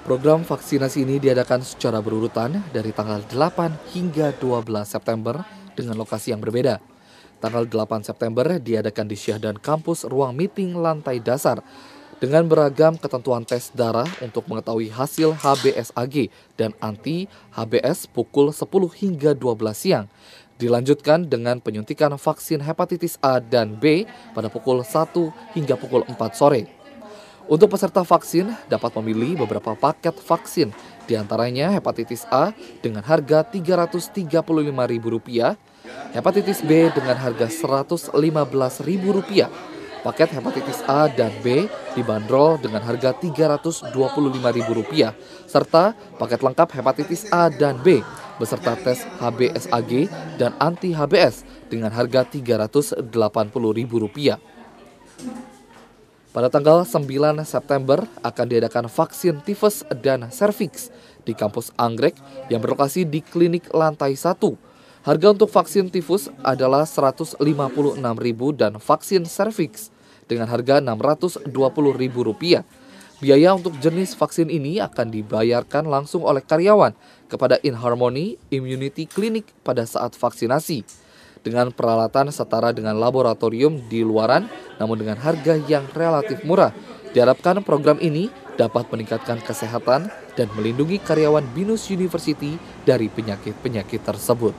Program vaksinasi ini diadakan secara berurutan dari tanggal 8 hingga 12 September dengan lokasi yang berbeda. Tanggal 8 September diadakan di Syahdan Kampus Ruang Meeting Lantai Dasar dengan beragam ketentuan tes darah untuk mengetahui hasil HBsAg dan anti HBs pukul 10 hingga 12 siang. Dilanjutkan dengan penyuntikan vaksin hepatitis A dan B pada pukul 1 hingga pukul 4 sore. Untuk peserta vaksin dapat memilih beberapa paket vaksin, diantaranya hepatitis A dengan harga Rp335.000, hepatitis B dengan harga Rp115.000, paket hepatitis A dan B dibanderol dengan harga Rp325.000, serta paket lengkap hepatitis A dan B beserta tes HBsAg dan anti HBs dengan harga Rp380.000. Pada tanggal 9 September akan diadakan vaksin tifus dan serviks di kampus Anggrek yang berlokasi di klinik lantai 1. Harga untuk vaksin tifus adalah rp 156.000 dan vaksin serviks dengan harga Rp620.000. Biaya untuk jenis vaksin ini akan dibayarkan langsung oleh karyawan kepada InHarmony Immunity Clinic pada saat vaksinasi dengan peralatan setara dengan laboratorium di luaran namun dengan harga yang relatif murah. Diharapkan program ini dapat meningkatkan kesehatan dan melindungi karyawan Binus University dari penyakit-penyakit tersebut.